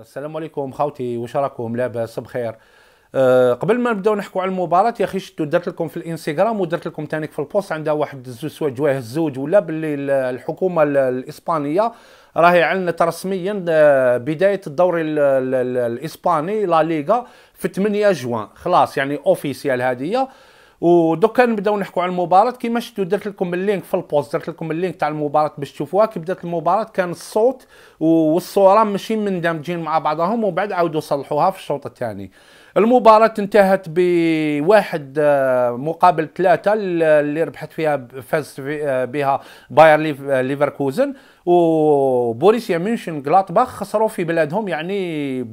السلام عليكم خوتي واش راكم لاباس بخير أه قبل ما نبداو نحكوا على المباراه يا اخي شفتو درت لكم في الانستغرام ودرت لكم تانيك في البوست عندها واحد زوج جواه الزوج ولا باللي الحكومه الاسبانيه راهي اعلنت رسميا آه، بدايه الدوري الاسباني لا ليغا في 8 جوان خلاص يعني اوفيسيال هذه ودوكا نبداو نحكوا على المباراه كيما شفتوا درت لكم اللينك في البوست درت لكم اللينك تاع المباراه باش تشوفوها كي بدات المباراه كان الصوت والصوره ماشي مندمجين مع بعضهم وبعد عاودوا صلحوها في الشوط الثاني المباراة انتهت بواحد آه، مقابل ثلاثة اللي ربحت فيها فاز آه، بها باير آه، ليفركوزن وبوريسيا ميونشن غلاتباخ خسروا في بلادهم يعني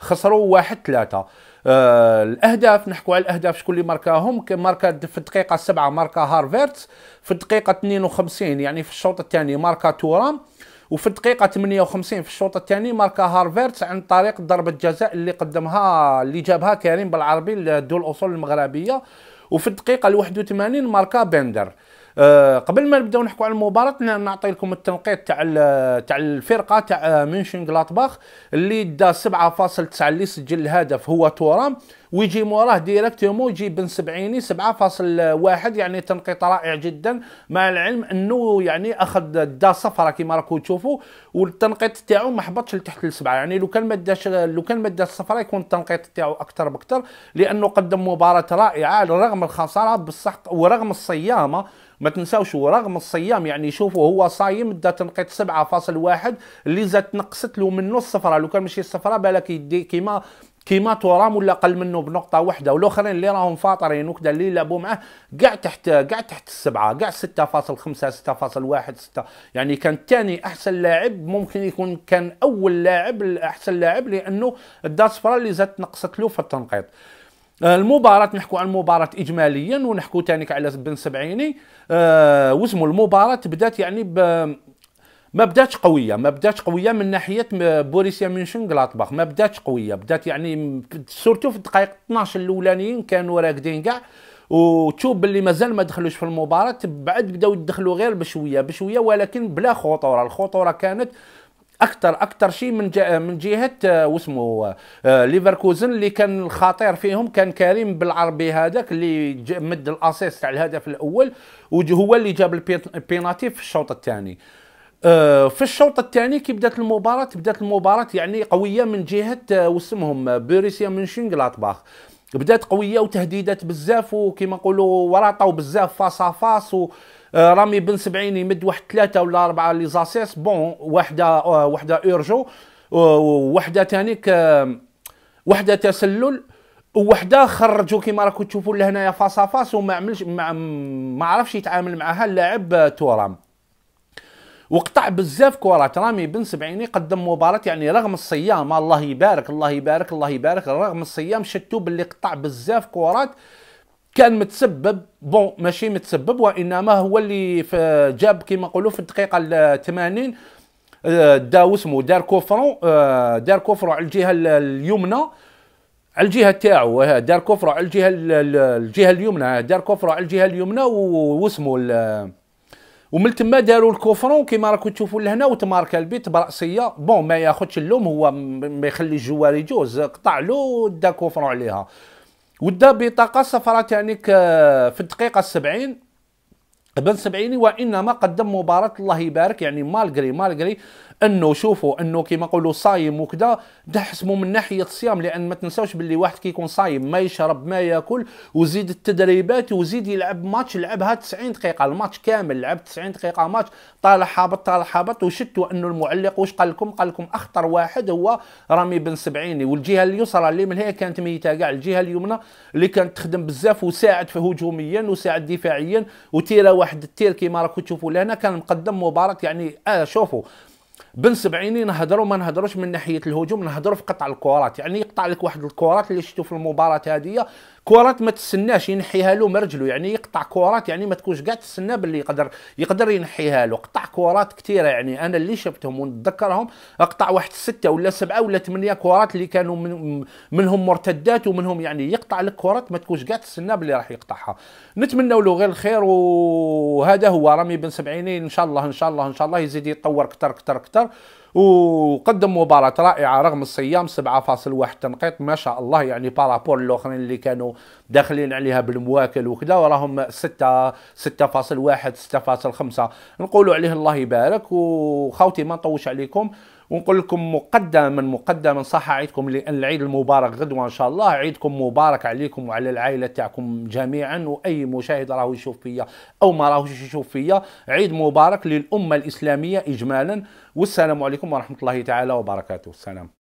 خسروا واحد ثلاثة آه، الاهداف نحكوا على الاهداف شكون اللي ماركاهم كان ماركا في الدقيقه 7 ماركا هارفيرت في الدقيقه 52 يعني في الشوط الثاني ماركا تورام وفي الدقيقه 58 في الشوط الثاني ماركا هارفيرتس عن طريق ضربه جزاء اللي قدمها اللي جابها كريم بالعربي لدول الاصول المغربيه وفي الدقيقه 81 ماركا بندر آه، قبل ما نبداو نحكوا على المباراه نعطي لكم التنقيط تاع تاع الفرقه تاع منشن جلاتباخ اللي دا 7.9 اللي سجل الهدف هو تورام ويجي موراه ديريكتومون يجي بن سبعيني 7.1 يعني تنقيط رائع جدا مع العلم انه يعني اخذ دا صفرة كما راكم تشوفوا والتنقيط تاعو ما حبطش لتحت السبعه يعني لو كان ما داش لو كان ما داش الصفرة يكون التنقيط تاعو اكثر بكثر لانه قدم مباراه رائعه رغم الخساره بصح ورغم الصيامه ما تنساوش ورغم الصيام يعني شوفوا هو صايم دا تنقيط 7.1 اللي زادت نقصت له منه الصفره لو كان ماشي الصفراء بالك يدي كيما كيما تورام ولا اقل منه بنقطه واحده والاخرين اللي راهم فاطرين وكذا اللي لعبوا معاه كاع تحت كاع تحت السبعه كاع 6.5 6.1 6 يعني كان ثاني احسن لاعب ممكن يكون كان اول لاعب احسن لاعب لانه الدار الصفراء اللي زادت نقصت له في التنقيط آه، المباراة نحكوا عن المباراة إجماليا ونحكوا تانيك على بن سبعيني آه واسمو المباراة بدات يعني ب ما بداتش قويه ما بداتش قويه من ناحيه بوريسيا مينشن غلاتباخ ما بداتش قويه بدات يعني سورتو في الدقائق 12 الاولانيين كانوا راكدين كاع وتشوف باللي مازال ما دخلوش في المباراه بعد بداو يدخلوا غير بشويه بشويه ولكن بلا خطوره الخطوره كانت اكثر اكثر شيء من من جهه آه، واسمه آه، ليفركوزن اللي كان الخطير فيهم كان كريم بالعربي هذاك اللي مد الاسيست تاع الهدف الاول وهو اللي جاب البيناتي في الشوط الثاني آه، في الشوط الثاني كي بدات المباراه بدات المباراه يعني قويه من جهه واسمهم بوريسيا منشنغلاتباخ بدات قويه وتهديدات بزاف وكما نقولوا وراطوا بزاف فاس فاس آه، رامي بن سبعين يمد واحد ثلاثه ولا اربعه لي زاسيس بون وحده آه، وحده اورجو وحده تانيك وحده تسلل وحده خرجوا كيما راكم تشوفوا لهنايا فاس فاس وما عملش ما, ما عرفش يتعامل معها اللاعب تورام وقطع بزاف كرات رامي بن سبعيني قدم مباراة يعني رغم الصيام الله يبارك الله يبارك الله يبارك رغم الصيام شتو باللي قطع بزاف كرات كان متسبب بون ماشي متسبب وانما هو اللي جاب كما نقولوا في الدقيقه 80 آه، داو اسمه دار كوفرون دار كوفرون على الجهه اليمنى على الجهه تاعو دار كوفرو على الجهه الجهه اليمنى دار كوفرو على الجهه اليمنى واسمه ومن تما داروا الكوفرون كيما راكم تشوفوا لهنا وتمارك البيت براسيه بون ما ياخذش اللوم هو ما يخلي الجوار يجوز قطع له دا كوفرون عليها ودا بطاقه صفراء تاعني في الدقيقه 70 بن سبعيني وانما قدم مباراه الله يبارك يعني مالغري مالغري انه شوفوا انه كيما نقولوا صايم وكذا ده من ناحيه الصيام لان ما تنساوش باللي واحد كيكون صايم ما يشرب ما ياكل وزيد التدريبات وزيد يلعب ماتش لعبها 90 دقيقه الماتش كامل لعب 90 دقيقه ماتش طالع حابط طالع حابط وشتوا انه المعلق واش قال لكم قال لكم اخطر واحد هو رامي بن سبعيني والجهه اليسرى اللي من هي كانت ميته كاع الجهه اليمنى اللي كانت تخدم بزاف وساعد في هجوميا وساعد دفاعيا وتيرا واحد التير كيما راكم تشوفوا لهنا كان مقدم مباراه يعني آه شوفوا بن سبعيني نهضروا ما نهضروش من ناحيه الهجوم نهضروا في قطع الكرات يعني يقطع لك واحد الكرات اللي شفتوا في المباراه هذه كرات ما تسناش ينحيها له مرجله يعني يقطع كرات يعني ما تكونش قاعد تسنى باللي يقدر يقدر ينحيها له قطع كرات كثيره يعني انا اللي شفتهم ونتذكرهم قطع واحد سته ولا سبعه ولا ثمانيه كرات اللي كانوا من منهم مرتدات ومنهم يعني يقطع لك كرات ما تكونش قاعد تسنى باللي راح يقطعها نتمنى له غير الخير وهذا هو رامي بن سبعينين ان شاء الله ان شاء الله ان شاء الله يزيد يتطور اكثر اكثر اكثر وقدم مباراة رائعة رغم الصيام 7.1 تنقيط ما شاء الله يعني بارابور الاخرين اللي كانوا داخلين عليها بالمواكل وكذا وراهم 6 6.1 6.5 نقولوا عليه الله يبارك وخوتي ما نطوش عليكم ونقول لكم مقدما مقدما صح عيدكم العيد المبارك غدوه ان شاء الله عيدكم مبارك عليكم وعلى العائله تاعكم جميعا واي مشاهد راهو يشوف فيا او ما راهوش يشوف فيا عيد مبارك للامه الاسلاميه اجمالا والسلام عليكم ورحمه الله تعالى وبركاته السلام